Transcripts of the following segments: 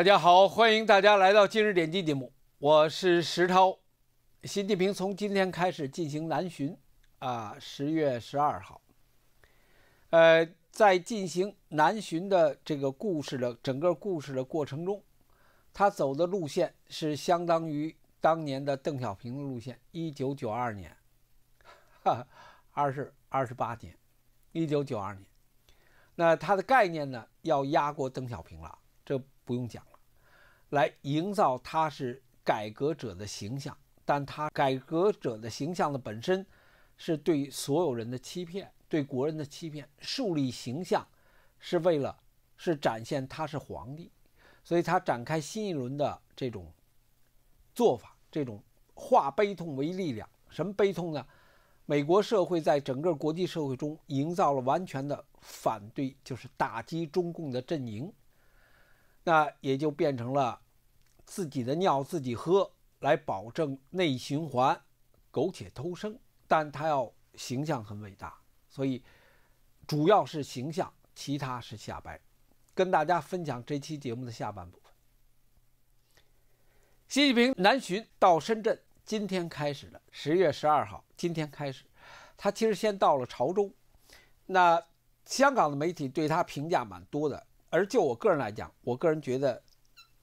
大家好，欢迎大家来到今日点击节目，我是石涛。习近平从今天开始进行南巡，啊，十月十二号，呃，在进行南巡的这个故事的整个故事的过程中，他走的路线是相当于当年的邓小平的路线，一九九二年，二十二十八年，一九九二年，那他的概念呢要压过邓小平了，这不用讲。来营造他是改革者的形象，但他改革者的形象的本身是对所有人的欺骗，对国人的欺骗。树立形象是为了是展现他是皇帝，所以他展开新一轮的这种做法，这种化悲痛为力量。什么悲痛呢？美国社会在整个国际社会中营造了完全的反对，就是打击中共的阵营。那也就变成了自己的尿自己喝，来保证内循环，苟且偷生。但他要形象很伟大，所以主要是形象，其他是瞎掰。跟大家分享这期节目的下半部分。习近平南巡到深圳，今天开始了，十月十二号，今天开始。他其实先到了潮州，那香港的媒体对他评价蛮多的。而就我个人来讲，我个人觉得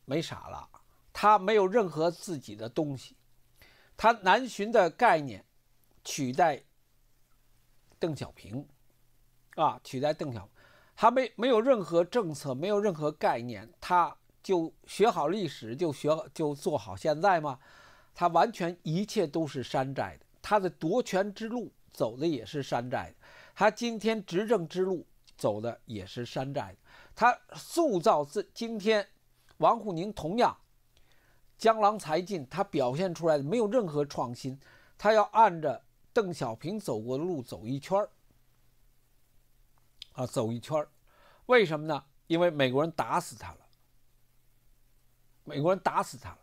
没啥了。他没有任何自己的东西，他南巡的概念取代邓小平啊，取代邓小，他没没有任何政策，没有任何概念，他就学好历史就学就做好现在吗？他完全一切都是山寨的，他的夺权之路走的也是山寨的，他今天执政之路走的也是山寨的。他塑造这今天，王沪宁同样江郎才尽，他表现出来的没有任何创新，他要按着邓小平走过的路走一圈啊，走一圈为什么呢？因为美国人打死他了，美国人打死他了，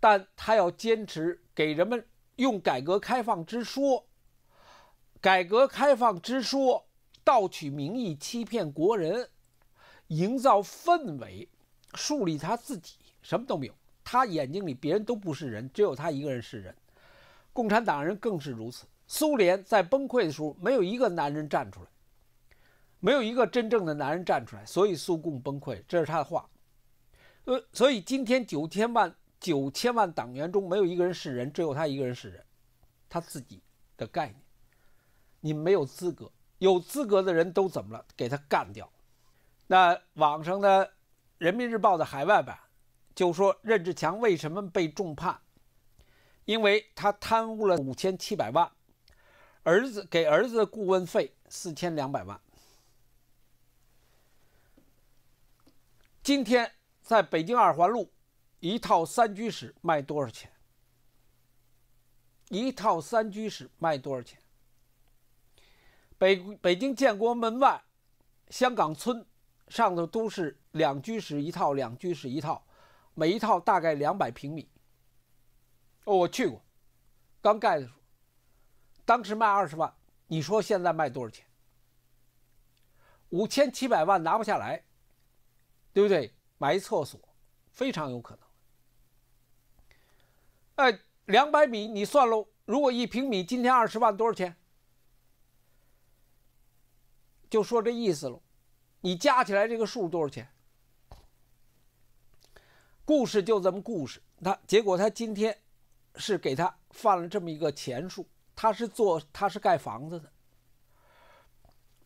但他要坚持给人们用改革开放之说，改革开放之说，盗取名义欺骗国人。营造氛围，树立他自己，什么都没有。他眼睛里别人都不是人，只有他一个人是人。共产党人更是如此。苏联在崩溃的时候，没有一个男人站出来，没有一个真正的男人站出来，所以苏共崩溃。这是他的话。呃，所以今天九千万九千万党员中，没有一个人是人，只有他一个人是人。他自己的概念，你没有资格，有资格的人都怎么了？给他干掉。那网上的《人民日报》的海外版就说任志强为什么被重判？因为他贪污了五千七百万，儿子给儿子的顾问费四千两百万。今天在北京二环路，一套三居室卖多少钱？一套三居室卖多少钱？北北京建国门外，香港村。上头都是两居室一套，两居室一套，每一套大概两百平米。哦，我去过，刚盖的，当时卖二十万，你说现在卖多少钱？五千七百万拿不下来，对不对？买厕所非常有可能。哎，两百米你算喽，如果一平米今天二十万，多少钱？就说这意思喽。你加起来这个数多少钱？故事就这么故事。他结果他今天是给他放了这么一个钱数。他是做他是盖房子的。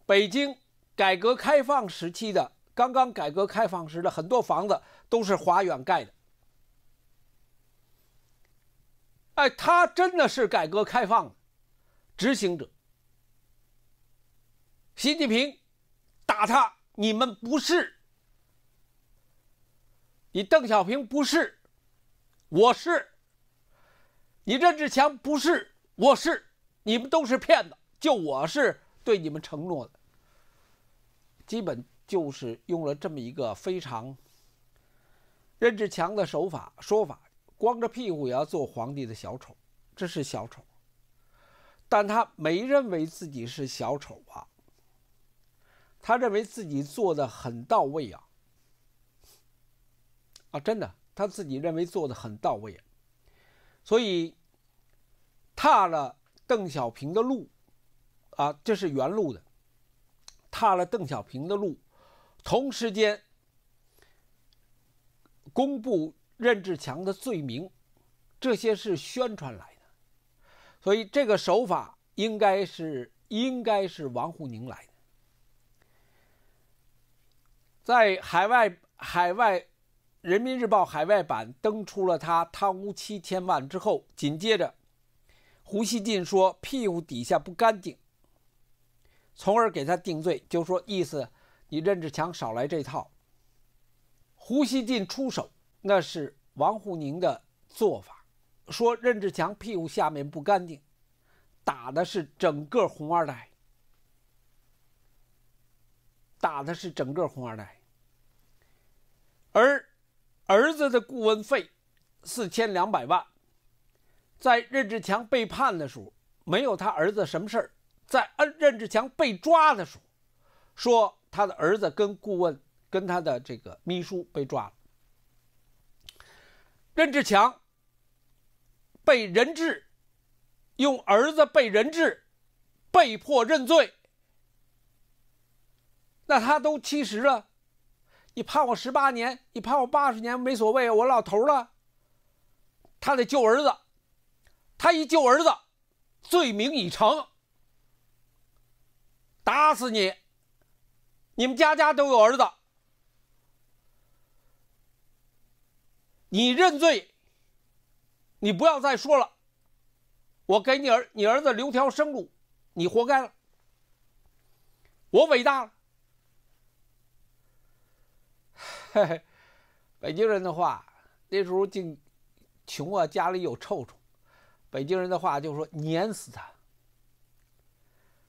北京改革开放时期的，刚刚改革开放时的很多房子都是华远盖的。哎，他真的是改革开放执行者。习近平打他。你们不是，你邓小平不是，我是。你任志强不是，我是，你们都是骗子，就我是对你们承诺的。基本就是用了这么一个非常任志强的手法说法，光着屁股也要做皇帝的小丑，这是小丑，但他没认为自己是小丑啊。他认为自己做的很到位啊，啊，真的，他自己认为做的很到位，所以踏了邓小平的路啊，这是原路的，踏了邓小平的路，同时间公布任志强的罪名，这些是宣传来的，所以这个手法应该是应该是王沪宁来。在海外，海外，《人民日报》海外版登出了他贪污七千万之后，紧接着，胡锡进说“屁股底下不干净”，从而给他定罪，就说意思你任志强少来这套。胡锡进出手，那是王沪宁的做法，说任志强屁股下面不干净，打的是整个红二代，打的是整个红二代。而儿子的顾问费四千两百万，在任志强被判的时候，没有他儿子什么事儿；在任任志强被抓的时候，说他的儿子跟顾问跟他的这个秘书被抓了。任志强被人质，用儿子被人质，被迫认罪。那他都七十了。你判我十八年，你判我八十年没所谓。我老头了，他得救儿子，他一救儿子，罪名已成，打死你！你们家家都有儿子，你认罪，你不要再说了，我给你儿你儿子留条生路，你活该了，我伟大了。嘿嘿，北京人的话，那时候竟穷啊，家里有臭虫。北京人的话就说“碾死他。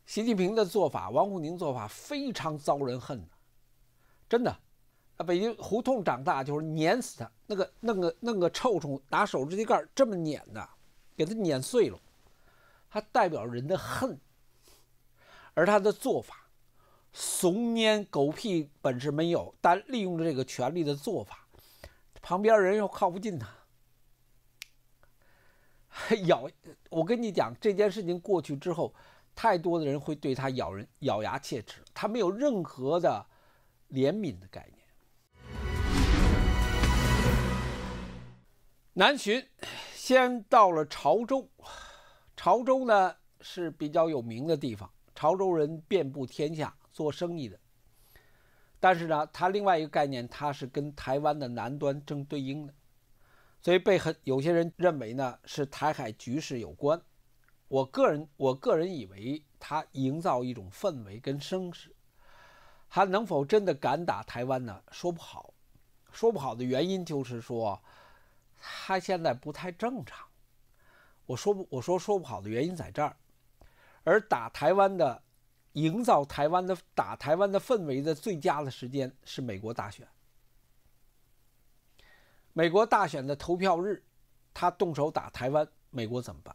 习近平的做法，王沪宁做法非常遭人恨的，真的。北京胡同长大就是“碾死他，那个弄个弄个臭虫，拿手指头盖这么碾的，给他碾碎了，他代表人的恨。而他的做法。怂蔫狗屁本事没有，但利用着这个权力的做法，旁边人又靠不近他。咬，我跟你讲，这件事情过去之后，太多的人会对他咬人、咬牙切齿。他没有任何的怜悯的概念。南巡，先到了潮州。潮州呢是比较有名的地方，潮州人遍布天下。做生意的，但是呢，它另外一个概念，它是跟台湾的南端正对应的，所以被很有些人认为呢是台海局势有关。我个人我个人以为，它营造一种氛围跟声势，他能否真的敢打台湾呢？说不好，说不好的原因就是说，他现在不太正常。我说不，我说说不好的原因在这儿，而打台湾的。营造台湾的打台湾的氛围的最佳的时间是美国大选。美国大选的投票日，他动手打台湾，美国怎么办？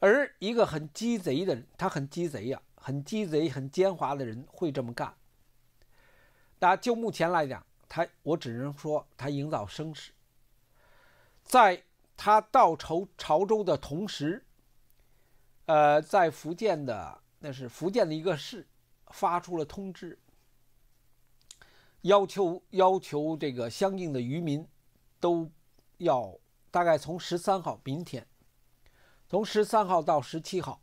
而一个很鸡贼的人，他很鸡贼呀，很鸡贼，很奸猾的人会这么干。那就目前来讲，他我只能说他营造声势，在他到仇潮州的同时。呃，在福建的那是福建的一个市，发出了通知，要求要求这个相应的渔民，都要大概从十三号明天，从十三号到十七号，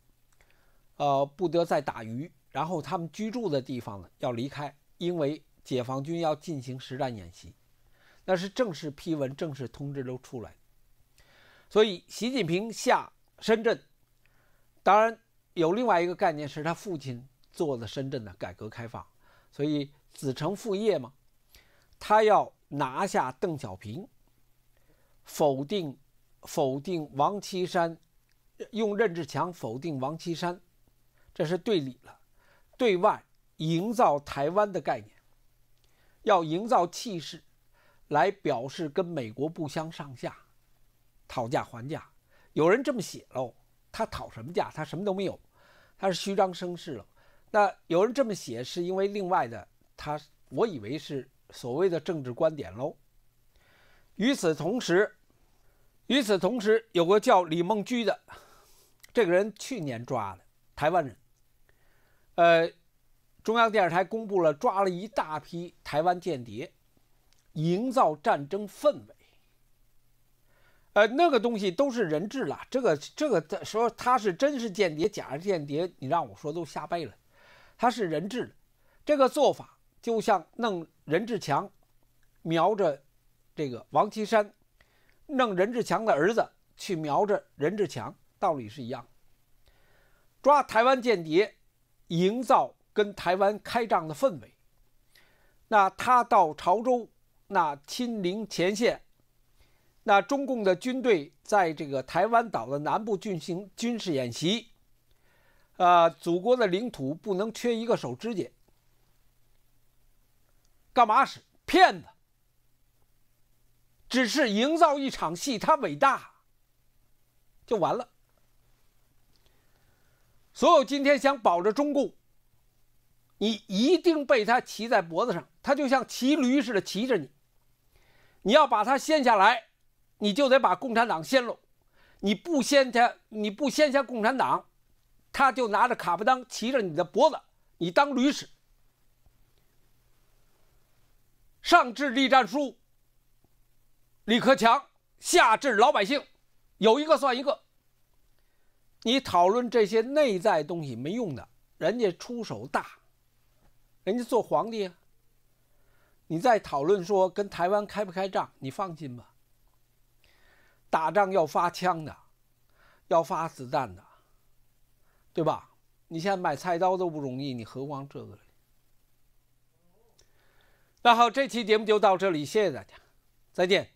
呃，不得再打鱼。然后他们居住的地方呢要离开，因为解放军要进行实战演习，那是正式批文、正式通知都出来。所以，习近平下深圳。当然，有另外一个概念是他父亲做的深圳的改革开放，所以子承父业嘛。他要拿下邓小平，否定否定王岐山，用任志强否定王岐山，这是对里了。对外营造台湾的概念，要营造气势，来表示跟美国不相上下，讨价还价。有人这么写喽。他讨什么价？他什么都没有，他是虚张声势了。那有人这么写，是因为另外的他，我以为是所谓的政治观点喽。与此同时，与此同时，有个叫李梦居的这个人，去年抓的，台湾人。呃，中央电视台公布了抓了一大批台湾间谍，营造战争氛围。呃，那个东西都是人质了。这个这个，说他是真是间谍，假是间谍，你让我说都瞎掰了。他是人质了，这个做法就像弄任志强，瞄着这个王岐山，弄任志强的儿子去瞄着任志强，道理是一样。抓台湾间谍，营造跟台湾开仗的氛围。那他到潮州，那亲临前线。那中共的军队在这个台湾岛的南部进行军事演习，啊，祖国的领土不能缺一个手指甲，干嘛使骗子？只是营造一场戏，他伟大就完了。所有今天想保着中共，你一定被他骑在脖子上，他就像骑驴似的骑着你，你要把他掀下来。你就得把共产党掀喽，你不掀他，你不掀下共产党，他就拿着卡布当骑着你的脖子，你当驴使。上至立战书，李克强，下至老百姓，有一个算一个。你讨论这些内在东西没用的，人家出手大，人家做皇帝啊。你再讨论说跟台湾开不开仗，你放心吧。打仗要发枪的，要发子弹的，对吧？你现在买菜刀都不容易，你何况这个？那好，这期节目就到这里，谢谢大家，再见。